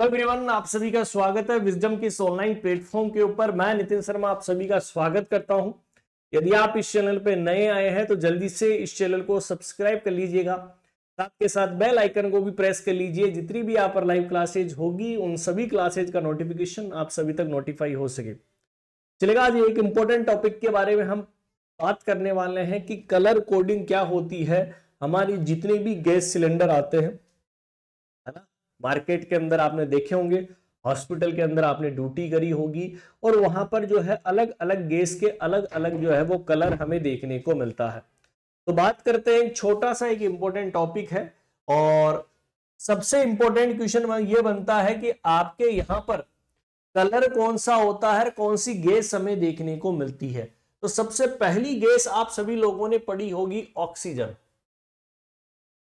hello everyone आप सभी का स्वागत है विजडम की इस ऑनलाइन प्लेटफॉर्म के ऊपर मैं नितिन शर्मा आप सभी का स्वागत करता हूं यदि आप इस चैनल पर नए आए हैं तो जल्दी से इस चैनल को सब्सक्राइब कर लीजिएगा साथ के साथ बेल आइकन को भी प्रेस कर लीजिए जितनी भी यहाँ पर लाइव क्लासेज होगी उन सभी क्लासेज का नोटिफिकेशन आप सभी तक नोटिफाई हो सके चलेगा आज एक इम्पोर्टेंट टॉपिक के बारे में हम बात करने वाले हैं कि कलर कोडिंग क्या होती है हमारी जितने भी गैस सिलेंडर आते हैं मार्केट के अंदर आपने देखे होंगे हॉस्पिटल के अंदर आपने ड्यूटी करी होगी और वहां पर जो है अलग अलग गैस के अलग अलग जो है वो कलर हमें देखने को मिलता है तो बात करते हैं एक छोटा सा एक इम्पोर्टेंट टॉपिक है और सबसे इंपॉर्टेंट क्वेश्चन ये बनता है कि आपके यहाँ पर कलर कौन सा होता है कौन सी गैस हमें देखने को मिलती है तो सबसे पहली गैस आप सभी लोगों ने पढ़ी होगी ऑक्सीजन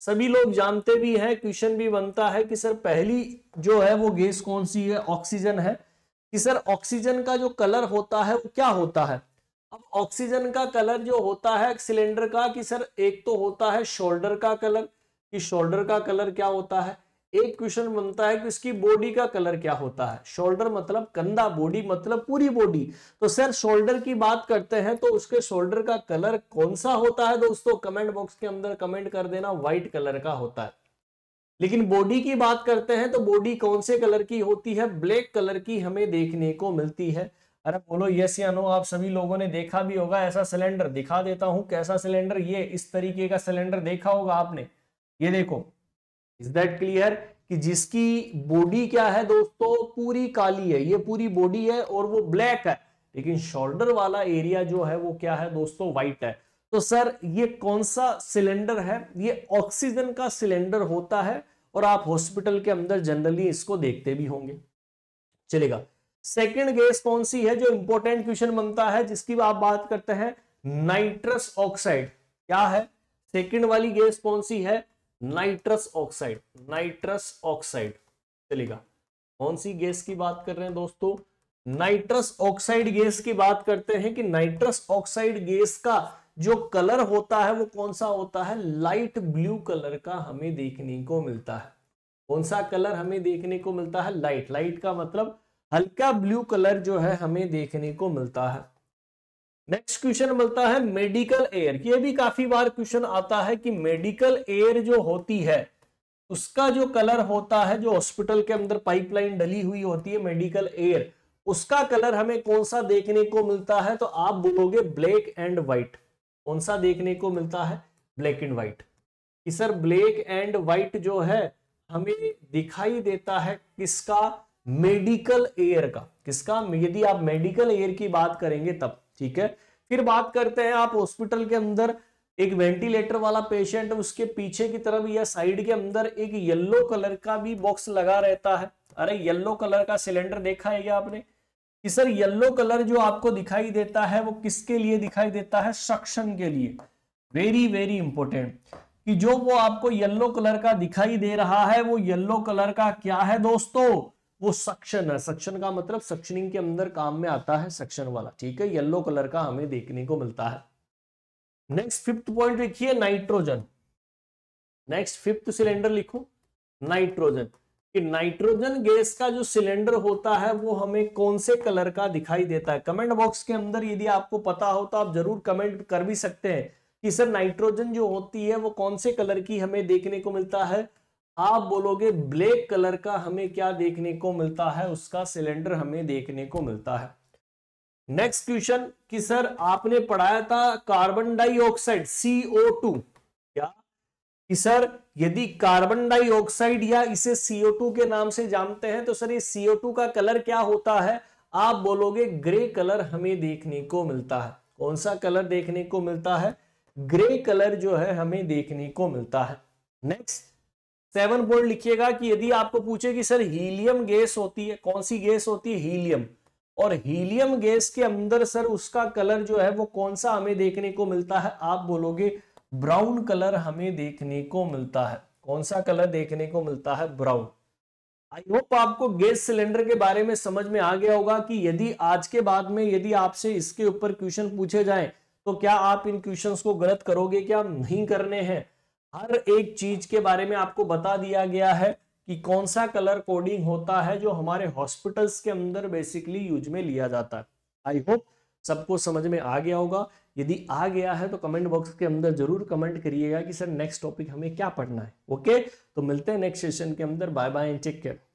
सभी लोग जानते भी हैं क्वेश्चन भी बनता है कि सर पहली जो है वो गैस कौन सी है ऑक्सीजन है कि सर ऑक्सीजन का जो कलर होता है वो क्या होता है अब ऑक्सीजन का कलर जो होता है सिलेंडर का कि सर एक तो होता है शोल्डर का कलर कि शोल्डर का कलर क्या होता है एक क्वेश्चन बनता है कि उसकी बॉडी का कलर क्या होता है शोल्डर मतलब कंधा बॉडी मतलब पूरी बॉडी तो सर शोल्डर की बात करते हैं तो उसके शोल्डर का कलर कौन सा होता है दोस्तों कमेंट बॉक्स के अंदर कमेंट कर देना व्हाइट कलर का होता है लेकिन बॉडी की बात करते हैं तो बॉडी कौन से कलर की होती है ब्लैक कलर की हमें देखने को मिलती है अरे बोलो यस या नो आप सभी लोगों ने देखा भी होगा ऐसा सिलेंडर दिखा देता हूं कैसा सिलेंडर ये इस तरीके का सिलेंडर देखा होगा आपने ये देखो इज दैट क्लियर कि जिसकी बॉडी क्या है दोस्तों पूरी काली है ये पूरी बॉडी है और वो ब्लैक है लेकिन शोल्डर वाला एरिया जो है वो क्या है दोस्तों व्हाइट है तो सर ये कौन सा सिलेंडर है ये ऑक्सीजन का सिलेंडर होता है और आप हॉस्पिटल के अंदर जनरली इसको देखते भी होंगे चलेगा सेकेंड गैस कौन सी है जो इंपॉर्टेंट क्वेश्चन बनता है जिसकी आप बात करते हैं नाइट्रस ऑक्साइड क्या है सेकेंड वाली गैस कौन सी है नाइट्रस ऑक्साइड नाइट्रस ऑक्साइड चलेगा कौन सी गैस की बात कर रहे हैं दोस्तों नाइट्रस ऑक्साइड गैस की बात करते हैं कि नाइट्रस ऑक्साइड गैस का जो कलर होता है वो कौन सा होता है लाइट ब्लू कलर का हमें देखने को मिलता है कौन सा कलर हमें देखने को मिलता है लाइट लाइट का मतलब हल्का ब्लू कलर जो है हमें देखने को मिलता है नेक्स्ट क्वेश्चन मिलता है मेडिकल एयर ये भी काफी बार क्वेश्चन आता है कि मेडिकल एयर जो होती है उसका जो कलर होता है जो हॉस्पिटल के अंदर पाइपलाइन डली हुई होती है मेडिकल एयर उसका कलर हमें कौन सा देखने को मिलता है तो आप बोलोगे ब्लैक एंड व्हाइट कौन सा देखने को मिलता है ब्लैक एंड व्हाइट कि सर ब्लैक एंड व्हाइट जो है हमें दिखाई देता है किसका मेडिकल एयर का किसका यदि आप मेडिकल एयर की बात करेंगे तब ठीक है फिर बात करते हैं आप हॉस्पिटल के अंदर एक वेंटिलेटर वाला पेशेंट उसके पीछे की तरफ या साइड के अंदर एक येलो कलर का भी बॉक्स लगा रहता है अरे येलो कलर का सिलेंडर देखा है क्या आपने कि सर येलो कलर जो आपको दिखाई देता है वो किसके लिए दिखाई देता है सक्शन के लिए वेरी वेरी इंपॉर्टेंट कि जो वो आपको येलो कलर का दिखाई दे रहा है वो येलो कलर का क्या है दोस्तों वो सक्शन है सक्शन का मतलब सक्शनिंग के अंदर काम में आता है सक्शन वाला ठीक है येलो कलर का हमें देखने को मिलता है नेक्स्ट फिफ्थ पॉइंट लिखिए नाइट्रोजन नेक्स्ट फिफ्थ सिलेंडर लिखो नाइट्रोजन कि नाइट्रोजन गैस का जो सिलेंडर होता है वो हमें कौन से कलर का दिखाई देता है कमेंट बॉक्स के अंदर यदि आपको पता हो तो आप जरूर कमेंट कर भी सकते हैं कि सर नाइट्रोजन जो होती है वो कौन से कलर की हमें देखने को मिलता है आप बोलोगे ब्लैक कलर का हमें क्या देखने को मिलता है उसका सिलेंडर हमें देखने को मिलता है नेक्स्ट क्वेश्चन कि सर आपने पढ़ाया था कार्बन डाइऑक्साइड सीओ टू क्या कि सर यदि कार्बन डाइऑक्साइड या इसे सीओ टू के नाम से जानते हैं तो सर ये सीओ टू का कलर क्या होता है आप बोलोगे ग्रे कलर हमें देखने को मिलता है कौन सा कलर देखने को मिलता है ग्रे कलर जो है हमें देखने को मिलता है नेक्स्ट सेवन बोर्ड लिखिएगा कि यदि आपको पूछे कि सर हीलियम गैस होती है कौन सी गैस होती है हीलियम और हीलियम गैस के अंदर सर उसका कलर जो है वो कौन सा हमें देखने को मिलता है आप बोलोगे ब्राउन कलर हमें देखने को मिलता है कौन सा कलर देखने को मिलता है ब्राउन आई होप आपको गैस सिलेंडर के बारे में समझ में आ गया होगा कि यदि आज के बाद में यदि आपसे इसके ऊपर क्वेश्चन पूछे जाए तो क्या आप इन क्वेश्चन को गलत करोगे क्या नहीं करने हैं हर एक चीज के बारे में आपको बता दिया गया है कि कौन सा कलर कोडिंग होता है जो हमारे हॉस्पिटल्स के अंदर बेसिकली यूज में लिया जाता है आई होप सबको समझ में आ गया होगा यदि आ गया है तो कमेंट बॉक्स के अंदर जरूर कमेंट करिएगा कि सर नेक्स्ट टॉपिक हमें क्या पढ़ना है ओके तो मिलते हैं नेक्स्ट सेशन के अंदर bye bye and take care